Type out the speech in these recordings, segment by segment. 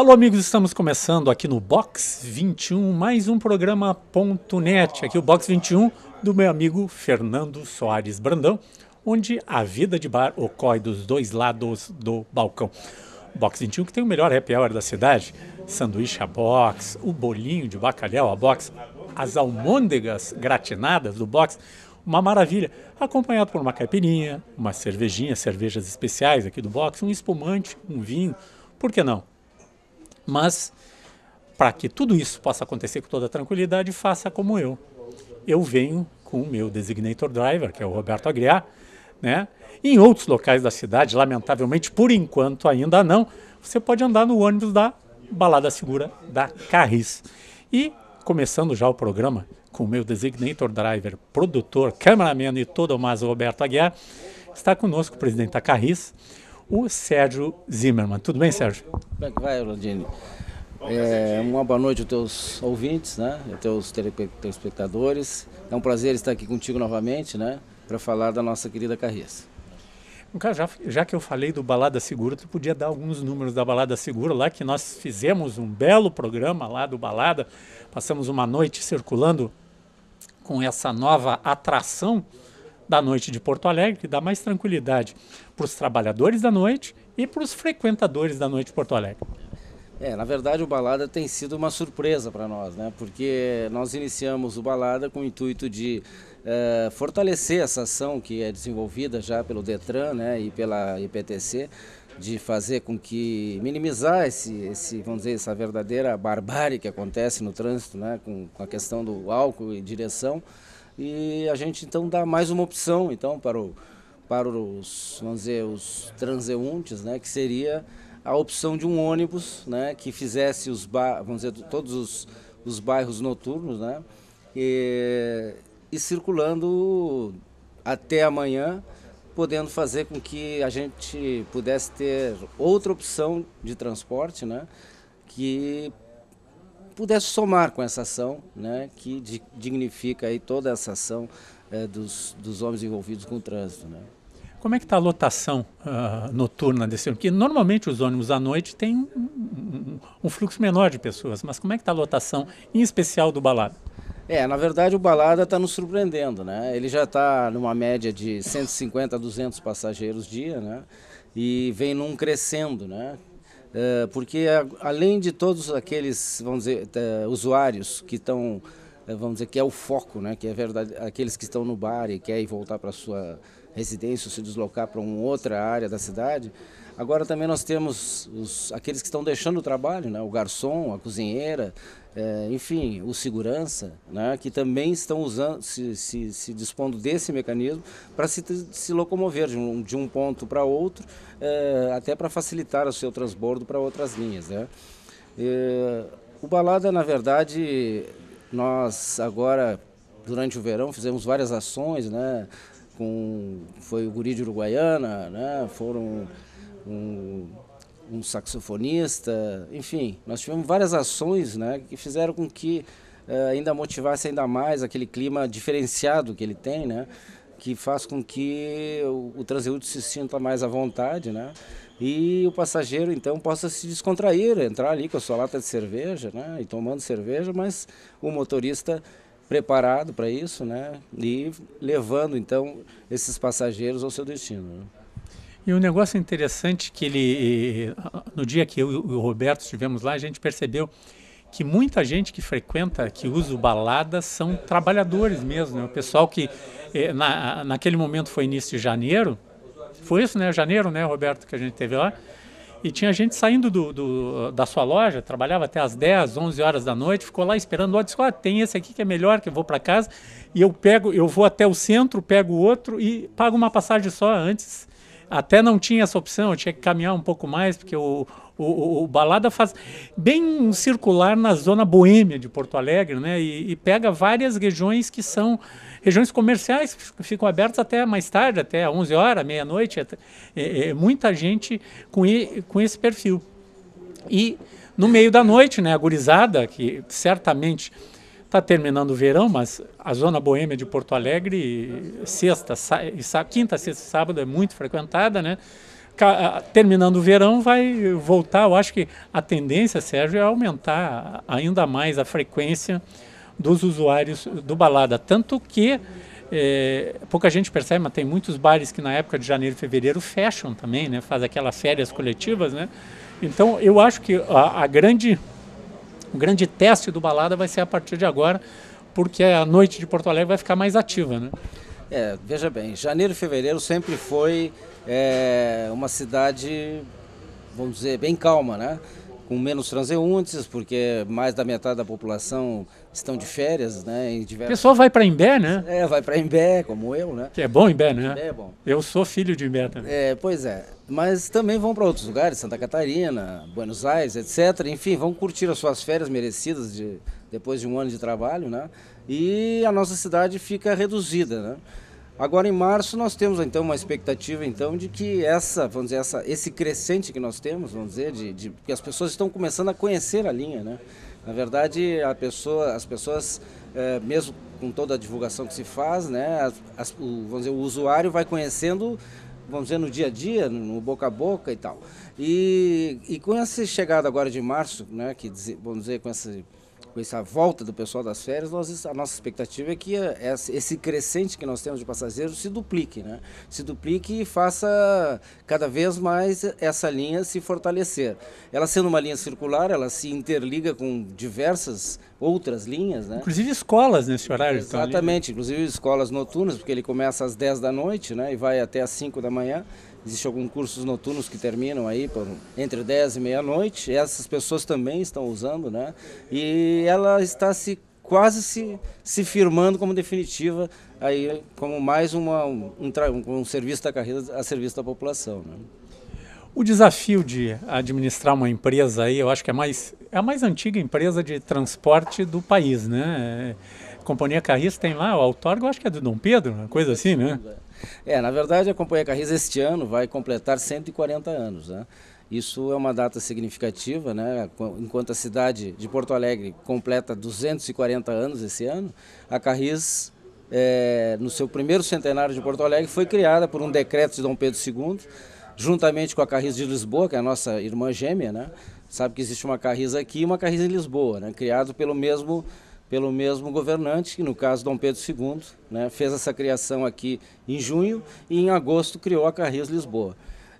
Alô, amigos, estamos começando aqui no Box 21, mais um programa .net, aqui o Box 21 do meu amigo Fernando Soares Brandão, onde a vida de bar ocorre dos dois lados do balcão. Box 21 que tem o melhor happy hour da cidade, sanduíche a box, o bolinho de bacalhau a box, as almôndegas gratinadas do box, uma maravilha, acompanhado por uma caipirinha, uma cervejinha, cervejas especiais aqui do box, um espumante, um vinho, por que não? Mas, para que tudo isso possa acontecer com toda tranquilidade, faça como eu. Eu venho com o meu designator driver, que é o Roberto Aguiar né? Em outros locais da cidade, lamentavelmente, por enquanto ainda não, você pode andar no ônibus da Balada Segura da Carris. E, começando já o programa, com o meu designator driver, produtor, cameraman e todo o mais Roberto Aguiar, está conosco o presidente da Carris, o Sérgio Zimmermann. Tudo bem, Sérgio? Como é que vai, Rodine? É, uma boa noite aos teus ouvintes, né? aos teus telespectadores. É um prazer estar aqui contigo novamente, né? Para falar da nossa querida Carriça. Cara, já, já que eu falei do Balada Segura, tu podia dar alguns números da Balada Segura lá, que nós fizemos um belo programa lá do Balada. Passamos uma noite circulando com essa nova atração da noite de Porto Alegre, que dá mais tranquilidade para os trabalhadores da noite e para os frequentadores da noite de Porto Alegre. É, na verdade o Balada tem sido uma surpresa para nós, né? Porque nós iniciamos o Balada com o intuito de eh, fortalecer essa ação que é desenvolvida já pelo Detran né, e pela IPTC, de fazer com que minimizar esse, esse vamos dizer, essa verdadeira barbárie que acontece no trânsito, né, com, com a questão do álcool e direção e a gente então dá mais uma opção então para, o, para os, vamos dizer, os transeuntes, né, que seria a opção de um ônibus, né, que fizesse os vamos dizer, todos os, os bairros noturnos, né, e, e circulando até amanhã, podendo fazer com que a gente pudesse ter outra opção de transporte, né, que pudesse somar com essa ação, né, que dignifica aí toda essa ação é, dos, dos homens envolvidos com o trânsito. Né. Como é que está a lotação uh, noturna desse ônibus? Porque normalmente os ônibus à noite têm um, um, um fluxo menor de pessoas, mas como é que está a lotação, em especial do Balada? É, na verdade o Balada está nos surpreendendo, né? Ele já está numa média de 150 a 200 passageiros dia, né? E vem num crescendo, né? É, porque além de todos aqueles, vamos dizer, é, usuários que estão, é, vamos dizer, que é o foco, né, que é verdade, aqueles que estão no bar e querem voltar para sua residência ou se deslocar para uma outra área da cidade, agora também nós temos os, aqueles que estão deixando o trabalho, né, o garçom, a cozinheira, é, enfim, o segurança, né, que também estão usando, se, se, se dispondo desse mecanismo para se, se locomover de um, de um ponto para outro, é, até para facilitar o seu transbordo para outras linhas. Né. É, o Balada, na verdade, nós agora, durante o verão, fizemos várias ações, né, com, foi o Guri de Uruguaiana, né, foram... Um, um saxofonista, enfim, nós tivemos várias ações né, que fizeram com que uh, ainda motivasse ainda mais aquele clima diferenciado que ele tem, né, que faz com que o, o se sinta mais à vontade, né, e o passageiro então possa se descontrair, entrar ali com a sua lata de cerveja, né, e tomando cerveja, mas o motorista preparado para isso, né, e levando então esses passageiros ao seu destino. Né. E um negócio interessante que ele, no dia que eu e o Roberto estivemos lá, a gente percebeu que muita gente que frequenta, que usa o balada, são trabalhadores mesmo. Né? O pessoal que, eh, na, naquele momento foi início de janeiro, foi isso, né? Janeiro, né, Roberto, que a gente teve lá. E tinha gente saindo do, do, da sua loja, trabalhava até às 10, 11 horas da noite, ficou lá esperando. Ó, disse, ah, tem esse aqui que é melhor, que eu vou para casa. E eu pego, eu vou até o centro, pego outro e pago uma passagem só antes até não tinha essa opção, eu tinha que caminhar um pouco mais, porque o, o, o, Balada faz bem um circular na zona boêmia de Porto Alegre, né? E, e, pega várias regiões que são regiões comerciais que ficam abertas até mais tarde, até 11 horas, meia-noite. É, é, é, muita gente com, com esse perfil. E no meio da noite, né, a gurizada, que certamente Está terminando o verão, mas a zona boêmia de Porto Alegre, sexta, quinta, sexta e sábado é muito frequentada, né? Terminando o verão, vai voltar. Eu acho que a tendência, Sérgio, é aumentar ainda mais a frequência dos usuários do balada. Tanto que é, pouca gente percebe, mas tem muitos bares que na época de janeiro e fevereiro fecham também, né? Faz aquelas férias coletivas, né? Então, eu acho que a, a grande o grande teste do Balada vai ser a partir de agora, porque a noite de Porto Alegre vai ficar mais ativa, né? É, veja bem, janeiro e fevereiro sempre foi é, uma cidade, vamos dizer, bem calma, né? Com menos transeuntes, porque mais da metade da população estão de férias, né? Em diversos... pessoal vai para Imbé, né? É, vai para Imbé, como eu, né? Que é bom Imbé, né? Imbé é bom. Eu sou filho de Imbé também. É, pois é mas também vão para outros lugares, Santa Catarina, Buenos Aires, etc. Enfim, vão curtir as suas férias merecidas de, depois de um ano de trabalho, né? E a nossa cidade fica reduzida, né? Agora em março nós temos então uma expectativa então de que essa, vamos dizer, essa, esse crescente que nós temos, vamos dizer, de, de que as pessoas estão começando a conhecer a linha, né? Na verdade, a pessoa, as pessoas, é, mesmo com toda a divulgação que se faz, né, as, as, o, vamos dizer, o usuário vai conhecendo vamos dizer, no dia a dia, no boca a boca e tal. E, e com essa chegada agora de março, né, que, vamos dizer, com esse com essa volta do pessoal das férias, nós, a nossa expectativa é que esse crescente que nós temos de passageiros se duplique, né? Se duplique e faça cada vez mais essa linha se fortalecer. Ela sendo uma linha circular, ela se interliga com diversas outras linhas, né? Inclusive escolas nesse horário. Então, Exatamente, né? inclusive escolas noturnas, porque ele começa às 10 da noite, né? E vai até às 5 da manhã. Existem alguns cursos noturnos que terminam aí por, entre 10 e meia-noite. Essas pessoas também estão usando, né? E ela está se quase se, se firmando como definitiva aí como mais uma, um, um, um serviço da carreira a serviço da população. Né? O desafio de administrar uma empresa aí, eu acho que é mais é a mais antiga empresa de transporte do país, né? É, Companhia Carris tem lá o autógrafo, acho que é do Dom Pedro, uma coisa assim, né? É. É, na verdade a Companhia Carris este ano vai completar 140 anos, né? Isso é uma data significativa, né? Enquanto a cidade de Porto Alegre completa 240 anos esse ano, a Carris é, no seu primeiro centenário de Porto Alegre foi criada por um decreto de Dom Pedro II, juntamente com a Carris de Lisboa, que é a nossa irmã gêmea, né? Sabe que existe uma Carris aqui e uma Carris em Lisboa, né? Criado pelo mesmo pelo mesmo governante, que no caso Dom Pedro II, né, fez essa criação aqui em junho e em agosto criou a Carris Lisboa.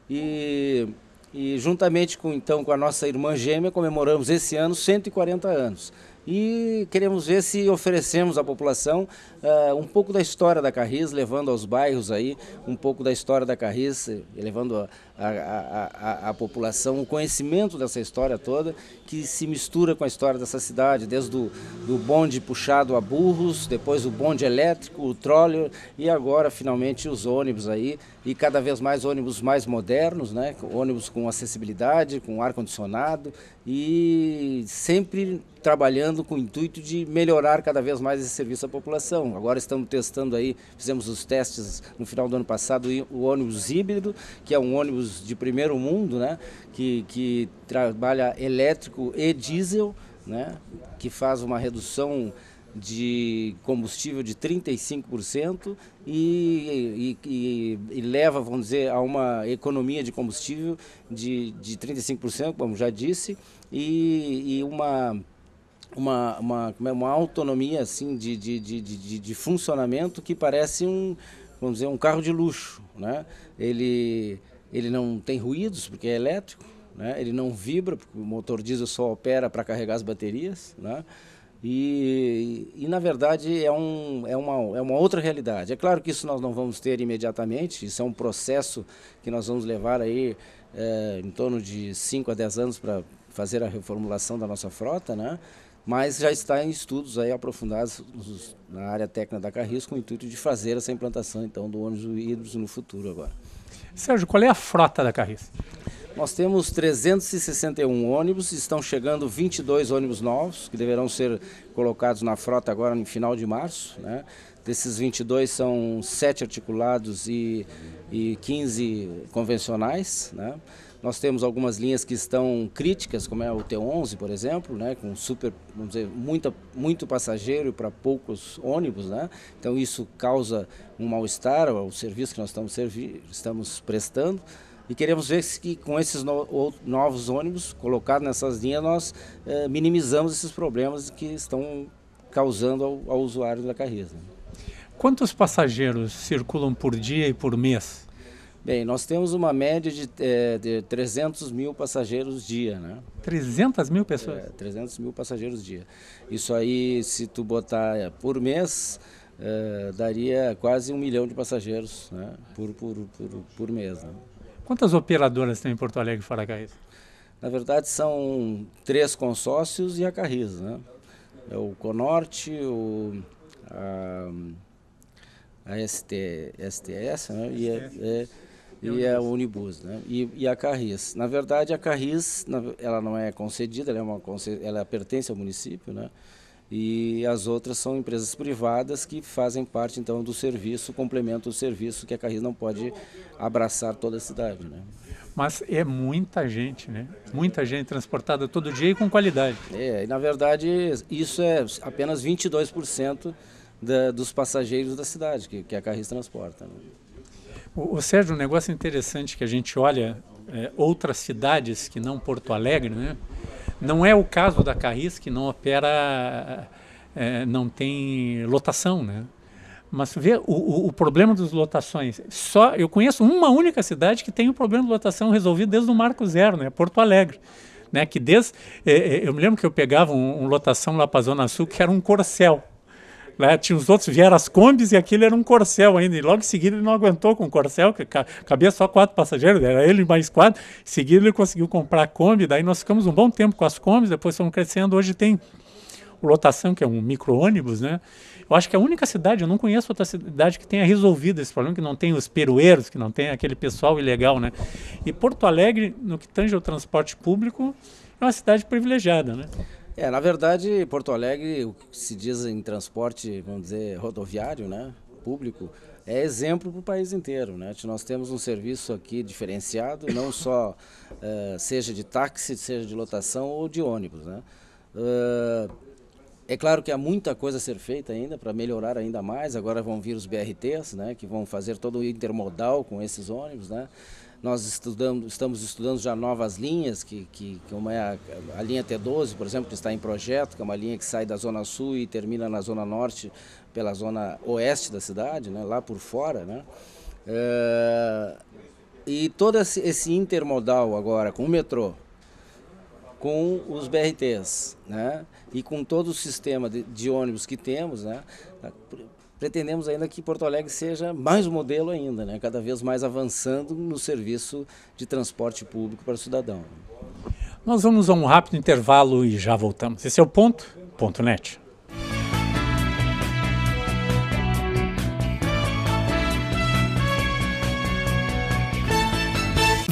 E, e juntamente com então com a nossa irmã gêmea comemoramos esse ano 140 anos e queremos ver se oferecemos à população uh, um pouco da história da Carris, levando aos bairros aí um pouco da história da Carris, eh, levando a, a, a, a, a, população, o conhecimento dessa história toda, que se mistura com a história dessa cidade, desde o do bonde puxado a burros, depois o bonde elétrico, o trolley e agora finalmente os ônibus aí, e cada vez mais ônibus mais modernos, né? ônibus com acessibilidade, com ar-condicionado e sempre trabalhando com o intuito de melhorar cada vez mais esse serviço à população. Agora estamos testando aí, fizemos os testes no final do ano passado, o ônibus híbrido, que é um ônibus de primeiro mundo, né? que, que trabalha elétrico e diesel, né? que faz uma redução de combustível de 35% e, e, e, leva, vamos dizer, a uma economia de combustível de, de 35%, como já disse, e, e uma, uma, uma, é, uma, autonomia assim, de, de, de, de, de funcionamento que parece um, vamos dizer, um carro de luxo. Né? Ele ele não tem ruídos porque é elétrico, né? ele não vibra porque o motor diesel só opera para carregar as baterias, né? E, e, na verdade é, um, é, uma, é uma outra realidade. É claro que isso nós não vamos ter imediatamente, isso é um processo que nós vamos levar aí é, em torno de 5 a 10 anos para fazer a reformulação da nossa frota, né? mas já está em estudos aí aprofundados na área técnica da Carris com o intuito de fazer essa implantação então do ônibus híbrido no futuro agora. Sérgio, qual é a frota da Carris? Nós temos 361 ônibus, estão chegando 22 ônibus novos, que deverão ser colocados na frota agora no final de março. Né? Desses 22 são 7 articulados e, e 15 convencionais. Né? Nós temos algumas linhas que estão críticas, como é o T11, por exemplo, né, com super, vamos dizer, muita, muito passageiro para poucos ônibus, né? Então isso causa um mal-estar ao serviço que nós estamos, estamos prestando. E queremos ver se com esses no novos ônibus colocados nessas linhas nós eh, minimizamos esses problemas que estão causando ao, ao usuário da carreira. Né? Quantos passageiros circulam por dia e por mês? Bem, nós temos uma média de, é, de 300 mil passageiros dia, né? 300 mil pessoas? É, 300 mil passageiros dia. Isso aí, se tu botar eh, por mês, é, daria quase um milhão de passageiros né? por, por, por, por mês. Né? Quantas operadoras tem em Porto Alegre fora a Carris? Na verdade, são três consórcios e a Carris, né? É o Conorte, o... A, a ST, STS, né? e a, é, é e, a Unibus, é né? E, e, a Carris. Na verdade, a Carris, ela não é concedida, ela, é uma, ela pertence ao município, né? E as outras são empresas privadas que fazem parte, então, do serviço, complemento do serviço que a Carris não pode abraçar toda a cidade, né? Mas é muita gente, né? Muita gente transportada todo dia e com qualidade. É, e na verdade, isso é apenas 22% da, dos passageiros da cidade que, que a Carris transporta. Né? O, o Sérgio, um negócio interessante que a gente olha é, outras cidades que não Porto Alegre, né? Não é o caso da Carris, que não opera, é, não tem lotação, né? Mas vê o, o, o, problema das lotações. Só eu conheço uma única cidade que tem o problema de lotação resolvido desde o Marco Zero, né? Porto Alegre. Né, que desde, é, é, eu me lembro que eu pegava um, um lotação lá para a Zona Sul que era um corcel. Né? Tinha os outros, vieram as combis e aquele era um corcel ainda. E logo em seguida ele não aguentou com o corcel, que cabia só quatro passageiros, era ele mais quatro. Em seguida ele conseguiu comprar a Kombi, daí nós ficamos um bom tempo com as combis, depois fomos crescendo. Hoje tem o Lotação, que é um micro-ônibus, né? Eu acho que é a única cidade, eu não conheço outra cidade que tenha resolvido esse problema, que não tem os perueiros, que não tem aquele pessoal ilegal, né? E Porto Alegre, no que tange ao transporte público, é uma cidade privilegiada, né? É, na verdade, Porto Alegre, o que se diz em transporte, vamos dizer, rodoviário, né, público, é exemplo para o país inteiro. Né? Nós temos um serviço aqui diferenciado, não só uh, seja de táxi, seja de lotação ou de ônibus. Né? Uh, é claro que há muita coisa a ser feita ainda para melhorar ainda mais. Agora vão vir os BRTs, né, que vão fazer todo o intermodal com esses ônibus. Né? Nós estudamos, estamos estudando já novas linhas, que, que, como é a, a, linha T12, por exemplo, que está em projeto, que é uma linha que sai da Zona Sul e termina na Zona Norte, pela Zona Oeste da cidade, né, lá por fora. Né? É, e todo esse intermodal agora com o metrô, com os BRTs, né? E com todo o sistema de, de ônibus que temos, né? pretendemos ainda que Porto Alegre seja mais um modelo ainda, né? cada vez mais avançando no serviço de transporte público para o cidadão. Nós vamos a um rápido intervalo e já voltamos. Esse é o ponto, ponto net.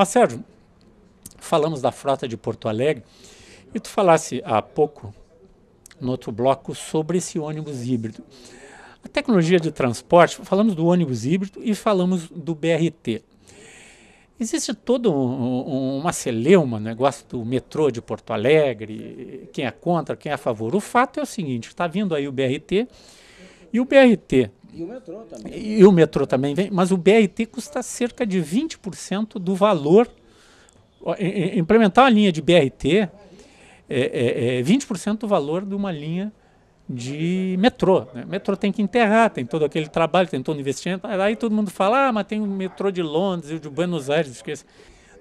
Mas, Sérgio, falamos da frota de Porto Alegre e tu falasse há pouco, no outro bloco, sobre esse ônibus híbrido. A tecnologia de transporte, falamos do ônibus híbrido e falamos do BRT. Existe todo um, um, uma celeuma, um negócio do metrô de Porto Alegre, quem é contra, quem é a favor. O fato é o seguinte, está vindo aí o BRT, e o BRT e o metrô também. Né? E o metrô também vem, mas o BRT custa cerca de 20% do valor. Implementar uma linha de BRT é, é, é 20% do valor de uma linha de metrô. Né? Metrô tem que enterrar, tem todo aquele trabalho, tem todo o investimento. Aí todo mundo fala, ah, mas tem o metrô de Londres e o de Buenos Aires, esquece.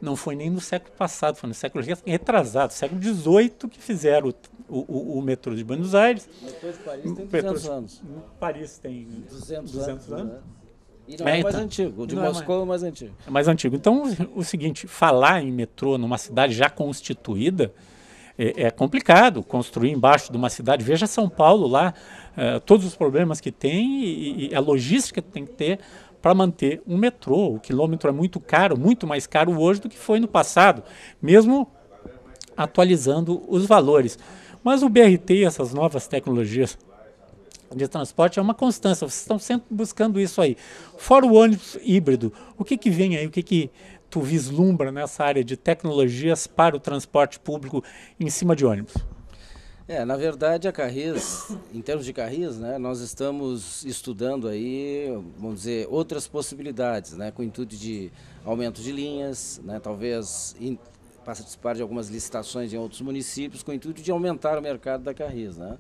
Não foi nem no século passado, foi no século retrasado, século XVIII que fizeram o, o, o, metrô de Buenos Aires. O metrô de Paris tem 200 hum, anos. Hum, Paris tem 200, 200 anos. anos. Né? E não é, é mais então, antigo, de Moscou é mais, é mais antigo. É mais antigo. Então, o seguinte, falar em metrô numa cidade já constituída, é, é, complicado construir embaixo de uma cidade. Veja São Paulo lá, eh, todos os problemas que tem e, e, a logística que tem que ter para manter um metrô. O quilômetro é muito caro, muito mais caro hoje do que foi no passado, mesmo atualizando os valores. Mas o BRT e essas novas tecnologias de transporte é uma constância, vocês estão sempre buscando isso aí. Fora o ônibus híbrido, o que, que vem aí, o que, que tu vislumbra nessa área de tecnologias para o transporte público em cima de ônibus? É, na verdade a Carris, em termos de Carris, né, nós estamos estudando aí, vamos dizer, outras possibilidades, né, com o intuito de aumento de linhas, né, talvez in, participar de algumas licitações em outros municípios, com o intuito de aumentar o mercado da Carris, né.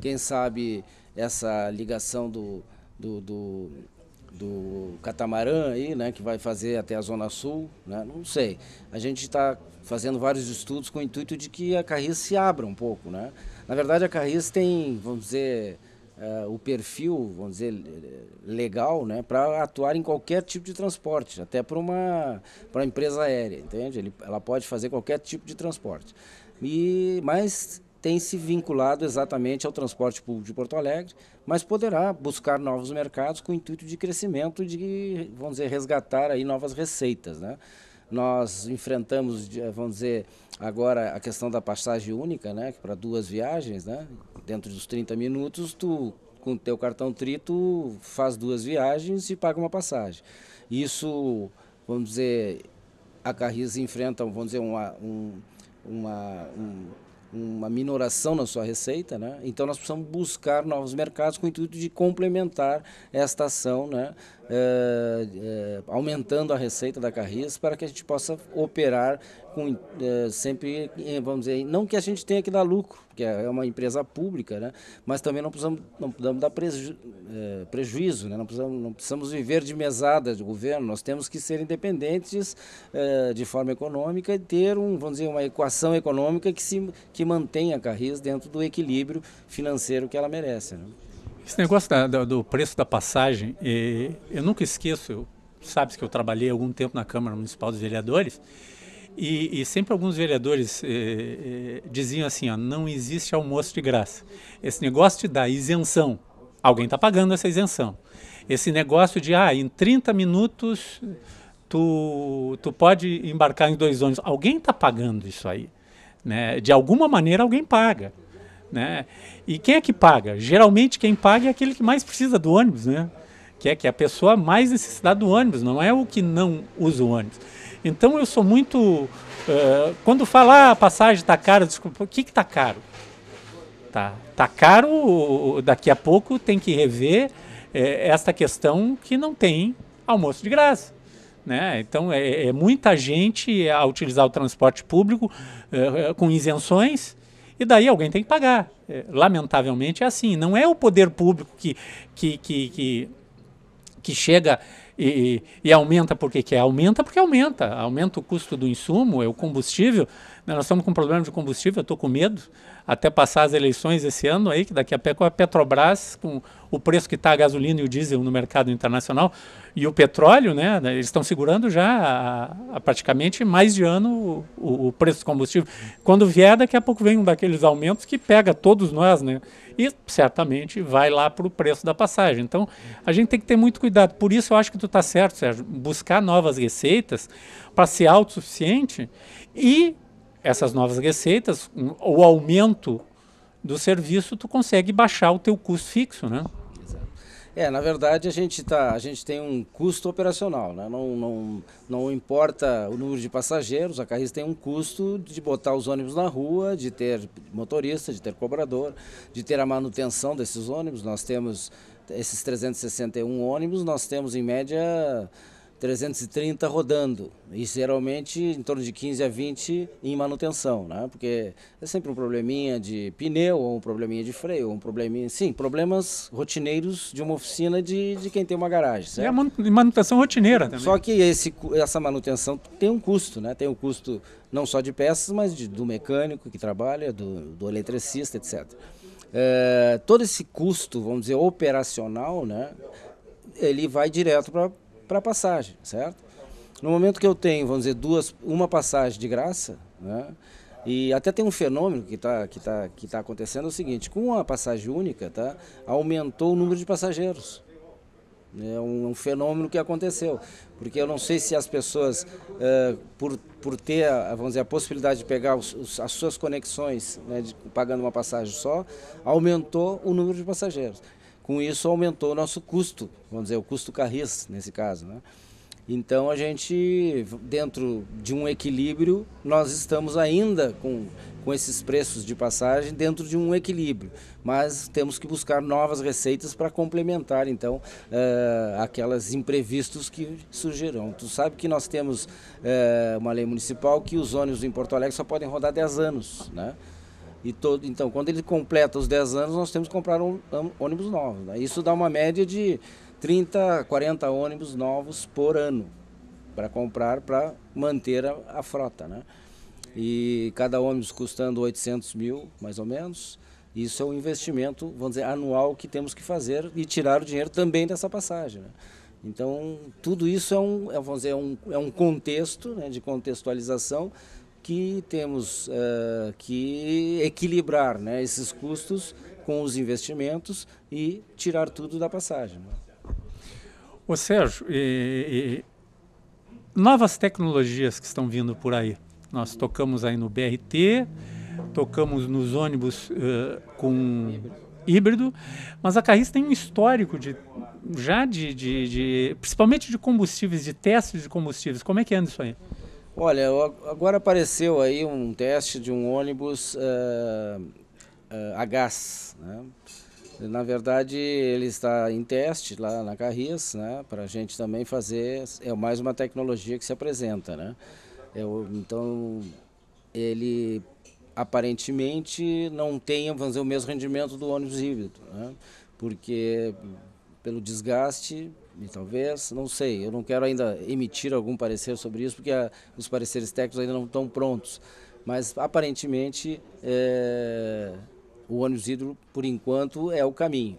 Quem sabe essa ligação do, do, do do catamarã aí, né, que vai fazer até a Zona Sul, né, não sei. A gente está fazendo vários estudos com o intuito de que a Carris se abra um pouco, né. Na verdade, a Carris tem, vamos dizer, uh, o perfil, vamos dizer, legal, né, para atuar em qualquer tipo de transporte, até para uma, para empresa aérea, entende? Ele, ela pode fazer qualquer tipo de transporte. E, mas tem se vinculado exatamente ao transporte público de Porto Alegre, mas poderá buscar novos mercados com o intuito de crescimento de, vamos dizer, resgatar aí novas receitas, né? Nós enfrentamos, vamos dizer, agora a questão da passagem única, né, para duas viagens, né? Dentro dos 30 minutos, tu com o teu cartão Trito faz duas viagens e paga uma passagem. Isso, vamos dizer, a Carris enfrenta, vamos dizer, uma, um, uma um, uma minoração na sua receita, né? Então nós precisamos buscar novos mercados com o intuito de complementar esta ação, né? é, aumentando a receita da Carris para que a gente possa operar com, é, sempre, vamos dizer, não que a gente tenha que dar lucro, que é, é uma empresa pública, né? mas também não precisamos, não precisamos dar preju, é, prejuízo, né? não, precisamos, não precisamos viver de mesada de governo, nós temos que ser independentes é, de forma econômica e ter um, vamos dizer, uma equação econômica que, se, que mantenha a Carris dentro do equilíbrio financeiro que ela merece. Né? Esse negócio da, da, do preço da passagem, e, eu nunca esqueço, eu, sabes que eu trabalhei algum tempo na Câmara Municipal dos Vereadores, e, e sempre alguns vereadores eh, eh, diziam assim, ó, não existe almoço de graça. Esse negócio de dar isenção, alguém está pagando essa isenção. Esse negócio de, ah, em 30 minutos tu, tu pode embarcar em dois ônibus, alguém está pagando isso aí. Né? De alguma maneira alguém paga. Né? E quem é que paga? Geralmente quem paga é aquele que mais precisa do ônibus, né? Que é que é a pessoa mais necessitada do ônibus, não é o que não usa o ônibus. Então eu sou muito. Uh, quando falar ah, a passagem está cara, desculpa, o que está caro? está tá caro, tá, tá daqui a pouco tem que rever é, esta questão que não tem almoço de graça. Né? Então é, é muita gente a utilizar o transporte público é, com isenções e daí alguém tem que pagar. É, lamentavelmente é assim. Não é o poder público que, que, que, que, que chega e, e, aumenta porque quer. Aumenta porque aumenta. Aumenta o custo do insumo, é o combustível. Né, nós estamos com um problema de combustível, eu estou com medo até passar as eleições esse ano aí, que daqui a pouco a Petrobras, com o preço que está a gasolina e o diesel no mercado internacional e o petróleo, né, né eles estão segurando já há, praticamente mais de ano o, o, preço do combustível. Quando vier, daqui a pouco vem um daqueles aumentos que pega todos nós, né, e certamente vai lá para o preço da passagem. Então, a gente tem que ter muito cuidado. Por isso, eu acho que tu está certo, Sérgio, buscar novas receitas para ser autossuficiente e essas novas receitas, o aumento do serviço, tu consegue baixar o teu custo fixo, né? É, na verdade a gente, tá, a gente tem um custo operacional, né? não, não, não importa o número de passageiros, a Carris tem um custo de botar os ônibus na rua, de ter motorista, de ter cobrador, de ter a manutenção desses ônibus. Nós temos esses 361 ônibus, nós temos em média 330 rodando e geralmente em torno de 15 a 20 em manutenção, né? Porque é sempre um probleminha de pneu ou um probleminha de freio, ou um probleminha, sim, problemas rotineiros de uma oficina de, de quem tem uma garagem, certo? E a manutenção rotineira também. Só que esse, essa manutenção tem um custo, né? Tem um custo não só de peças, mas de, do mecânico que trabalha, do, do eletricista, etc. É, todo esse custo, vamos dizer, operacional, né? Ele vai direto para para passagem, certo? No momento que eu tenho, vamos dizer, duas, uma passagem de graça, né? E até tem um fenômeno que está que tá, que tá acontecendo, é o seguinte, com a passagem única, tá, aumentou o número de passageiros. É um, um fenômeno que aconteceu, porque eu não sei se as pessoas, é, por, por ter a, vamos dizer, a possibilidade de pegar os, os, as suas conexões, né, de, pagando uma passagem só, aumentou o número de passageiros com isso aumentou o nosso custo, vamos dizer, o custo carris nesse caso. Né? Então a gente, dentro de um equilíbrio, nós estamos ainda com, com esses preços de passagem dentro de um equilíbrio, mas temos que buscar novas receitas para complementar então é, aquelas imprevistos que surgirão. Tu sabe que nós temos é, uma lei municipal que os ônibus em Porto Alegre só podem rodar 10 anos, né? E todo, então, quando ele completa os 10 anos, nós temos que comprar um, um, ônibus novos. Né? Isso dá uma média de 30, 40 ônibus novos por ano para comprar, para manter a, a, frota. Né? E cada ônibus custando 800 mil, mais ou menos. Isso é um investimento, vamos dizer, anual que temos que fazer e tirar o dinheiro também dessa passagem. Né? Então, tudo isso é um, é, vamos dizer, é um, é um contexto né, de contextualização que temos uh, que equilibrar né, esses custos com os investimentos e tirar tudo da passagem. O né? Ô Sérgio, e, e, novas tecnologias que estão vindo por aí. Nós tocamos aí no BRT, tocamos nos ônibus uh, com híbrido. híbrido, mas a Carris tem um histórico de já de, de, de principalmente de combustíveis, de testes de combustíveis. Como é que anda isso aí? Olha, agora apareceu aí um teste de um ônibus uh, uh, a gás. Né? Na verdade, ele está em teste lá na Carris, né? para a gente também fazer. É mais uma tecnologia que se apresenta. Né? Eu, é então, ele aparentemente não tem vamos dizer, o mesmo rendimento do ônibus híbrido, né? porque pelo desgaste e talvez, não sei, eu não quero ainda emitir algum parecer sobre isso, porque a, ah, os pareceres técnicos ainda não estão prontos. Mas aparentemente é, o ônibus hidro por enquanto, é o caminho.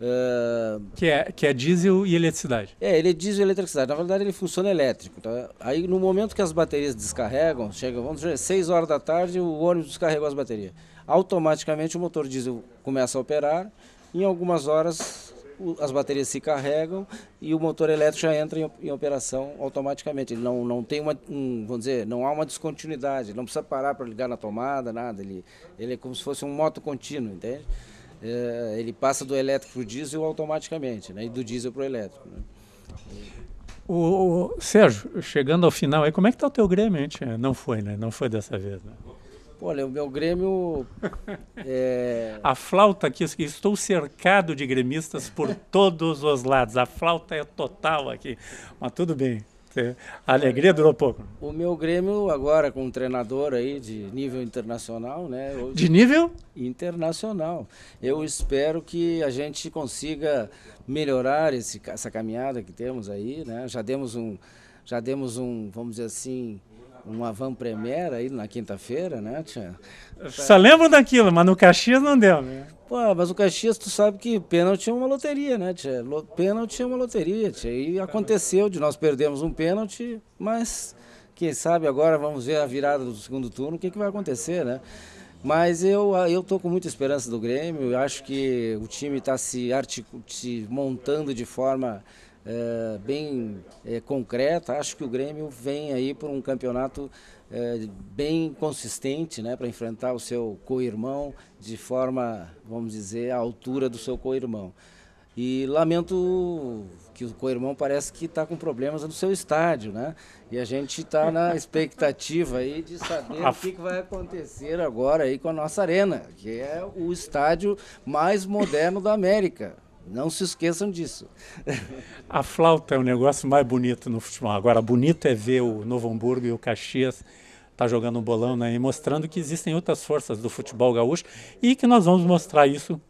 É, que, é, que é diesel e eletricidade. É, ele é diesel e eletricidade. Na verdade, ele funciona elétrico. Tá? Aí, no momento que as baterias descarregam, chega, vamos dizer, 6 horas da tarde, o ônibus descarregou as baterias. Automaticamente, o motor diesel começa a operar. Em algumas horas, as baterias se carregam e o motor elétrico já entra em, em operação automaticamente. Ele não, não tem uma, um, vamos dizer, não há uma descontinuidade, não precisa parar para ligar na tomada, nada. Ele, ele é como se fosse um moto contínuo, entende? É, ele passa do elétrico para o diesel automaticamente, né? E do diesel para né. o elétrico. O, Sérgio, chegando ao final aí, como é que está o teu Grêmio, Não foi, né? Não foi dessa vez, né? Olha, o meu Grêmio. É... A flauta aqui, estou cercado de gremistas por todos os lados. A flauta é total aqui. Mas tudo bem. É, a alegria durou pouco. O meu Grêmio agora com um treinador aí de nível internacional, né? Eu... De nível? Internacional. Eu espero que a gente consiga melhorar esse, essa caminhada que temos aí, né? Já demos um, já demos um, vamos dizer assim, uma van premiere aí na quinta-feira, né, tia? Só lembro daquilo, mas no Caxias não deu, né? Pô, mas o Caxias, tu sabe que pênalti é uma loteria, né, tia? Pênalti é uma loteria, tia. E aconteceu de nós perdemos um pênalti, mas quem sabe agora vamos ver a virada do segundo turno, o que, que vai acontecer, né? Mas eu ah, eu tô com muita esperança do Grêmio. Eu acho que o time está se, se montando de forma é, bem é, concreta. Acho que o Grêmio vem aí por um campeonato é, bem consistente né, para enfrentar o seu co-irmão de forma, vamos dizer, à altura do seu co-irmão. E lamento que o co-irmão parece que está com problemas no seu estádio, né? E a gente está na expectativa aí de saber o que, que, vai acontecer agora aí com a nossa arena, que é o estádio mais moderno da América. Não se esqueçam disso. A flauta é o negócio mais bonito no futebol. Agora, bonito é ver o Novo Hamburgo e o Caxias tá jogando um bolão né, e mostrando que existem outras forças do futebol gaúcho e que nós vamos mostrar isso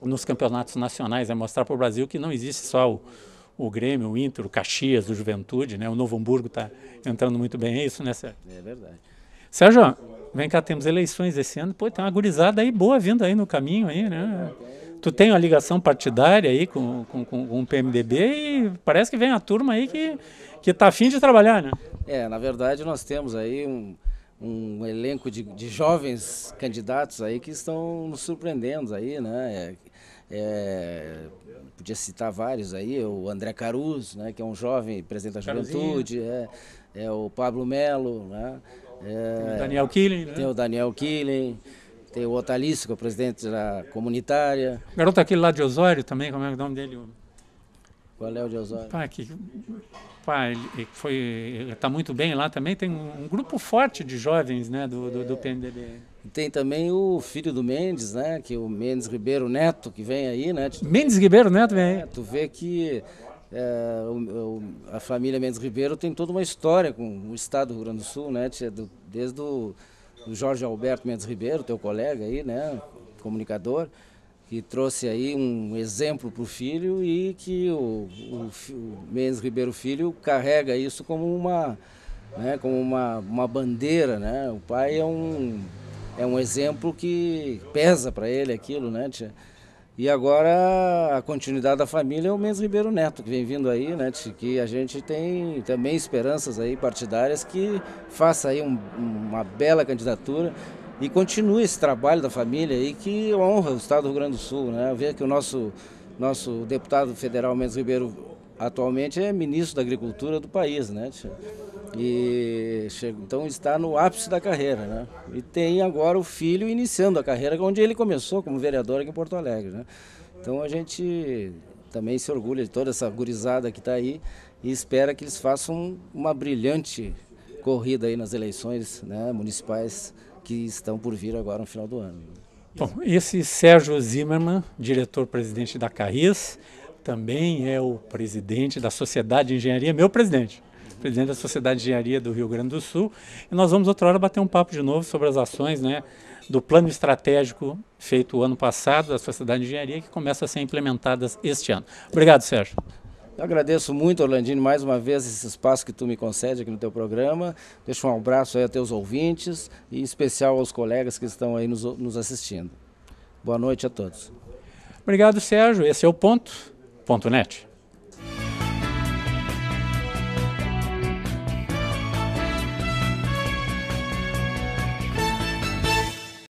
nos campeonatos nacionais, é mostrar para o Brasil que não existe só o, o Grêmio, o Inter, o Caxias, o Juventude, né? O Novo Hamburgo está entrando muito bem, é isso, né, Sérgio? É verdade. Sérgio, vem cá, temos eleições esse ano. Pô, tem uma gurizada aí boa vindo aí no caminho aí, né? É, tu tem uma ligação partidária aí com, com, com, o PMDB e parece que vem a turma aí que, que tá afim de trabalhar, né? É, na verdade nós temos aí um, um elenco de, de jovens candidatos aí que estão nos surpreendendo aí, né? É, é, podia citar vários aí, o André Caruz, né, que é um jovem presidente da juventude, é, é o Pablo Melo, né? É, Daniel Killing, né? Tem o Daniel Killing. Tem o Otalício, que é o presidente da comunitária. O garoto aquele lá de Osório também, como é, é o nome dele? Qual é o de Osório? Pá, que, pá, ele foi, tá muito bem lá também. Tem um, um grupo forte de jovens, né, do, é. do, do, PMDB. Tem também o filho do Mendes, né, que é o Mendes Ribeiro Neto, que vem aí, né? Mendes Ribeiro Neto vem aí. É, tu vê que é, o, o, a família Mendes Ribeiro tem toda uma história com o estado do Rio Grande do Sul, né? Desde o do Jorge Alberto Mendes Ribeiro, teu colega aí, né, comunicador, que trouxe aí um exemplo para o filho e que o, o, o, Mendes Ribeiro Filho carrega isso como uma, né, como uma, uma bandeira, né? O pai é um, é um exemplo que pesa para ele aquilo, né, tia? E agora a continuidade da família é o Mendes Ribeiro Neto, que vem vindo aí, né, que a gente tem também esperanças aí partidárias que faça aí um, uma bela candidatura e continue esse trabalho da família aí que honra o estado do Rio Grande do Sul, né? Ver que o nosso nosso deputado federal Mendes Ribeiro atualmente é ministro da Agricultura do país, né? E então está no ápice da carreira, né? E tem agora o filho iniciando a carreira, é onde ele começou como vereador aqui em Porto Alegre, né? Então a gente também se orgulha de toda essa gurizada que está aí e espera que eles façam uma brilhante corrida aí nas eleições né, municipais que estão por vir agora no final do ano. Bom, esse Sérgio Zimmermann, diretor-presidente da Carris, também é o presidente da Sociedade de Engenharia, meu presidente, presidente da Sociedade de Engenharia do Rio Grande do Sul. E nós vamos outra hora bater um papo de novo sobre as ações né, do plano estratégico feito o ano passado da Sociedade de Engenharia, que começa a ser implementadas este ano. Obrigado, Sérgio. Eu agradeço muito, Orlandino, mais uma vez esse espaço que tu me concede aqui no teu programa. Deixo um abraço aí a teus ouvintes e em especial aos colegas que estão aí nos, nos assistindo. Boa noite a todos. Obrigado, Sérgio. Esse é o ponto net